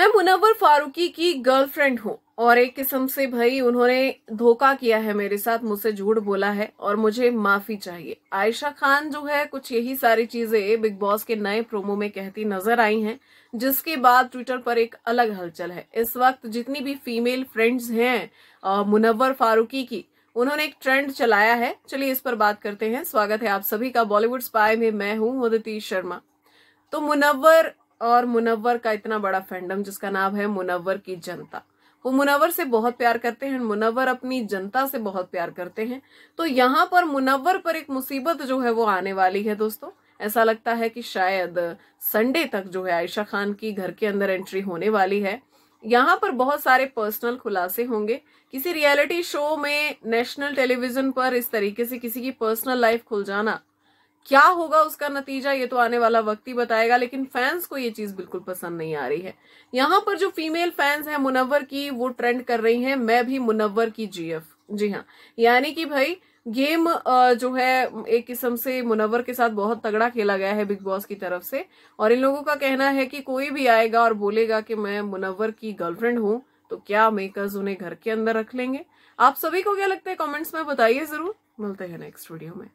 मैं मुनवर फारूकी की गर्लफ्रेंड हूँ और एक किस्म से भाई उन्होंने धोखा किया है मेरे साथ मुझसे झूठ बोला है और मुझे माफी चाहिए आयशा खान जो है कुछ यही सारी चीजें बिग बॉस के नए प्रोमो में कहती नजर आई हैं जिसके बाद ट्विटर पर एक अलग हलचल है इस वक्त जितनी भी फीमेल फ्रेंड्स हैं मुनवर फारूकी की उन्होंने एक ट्रेंड चलाया है चलिए इस पर बात करते हैं स्वागत है आप सभी का बॉलीवुड स्पाई में मैं हूँ उदिति शर्मा तो मुनवर और मुनव्वर का इतना बड़ा फैंडम जिसका नाम है मुनव्वर की जनता वो मुनव्वर से बहुत प्यार करते हैं मुनव्वर अपनी जनता से बहुत प्यार करते हैं तो यहाँ पर मुनव्वर पर एक मुसीबत जो है वो आने वाली है दोस्तों ऐसा लगता है कि शायद संडे तक जो है आयशा खान की घर के अंदर एंट्री होने वाली है यहाँ पर बहुत सारे पर्सनल खुलासे होंगे किसी रियलिटी शो में नेशनल टेलीविजन पर इस तरीके से किसी की पर्सनल लाइफ खुल जाना क्या होगा उसका नतीजा ये तो आने वाला वक्त ही बताएगा लेकिन फैंस को ये चीज बिल्कुल पसंद नहीं आ रही है यहाँ पर जो फीमेल फैंस हैं मुनव्वर की वो ट्रेंड कर रही हैं मैं भी मुनव्वर की जीएफ जी हाँ यानी कि भाई गेम जो है एक किस्म से मुनव्वर के साथ बहुत तगड़ा खेला गया है बिग बॉस की तरफ से और इन लोगों का कहना है कि कोई भी आएगा और बोलेगा कि मैं मुनव्वर की गर्लफ्रेंड हूँ तो क्या मेकर्स उन्हें घर के अंदर रख लेंगे आप सभी को क्या लगता है कमेंट्स में बताइए जरूर मिलते हैं नेक्स्ट वीडियो में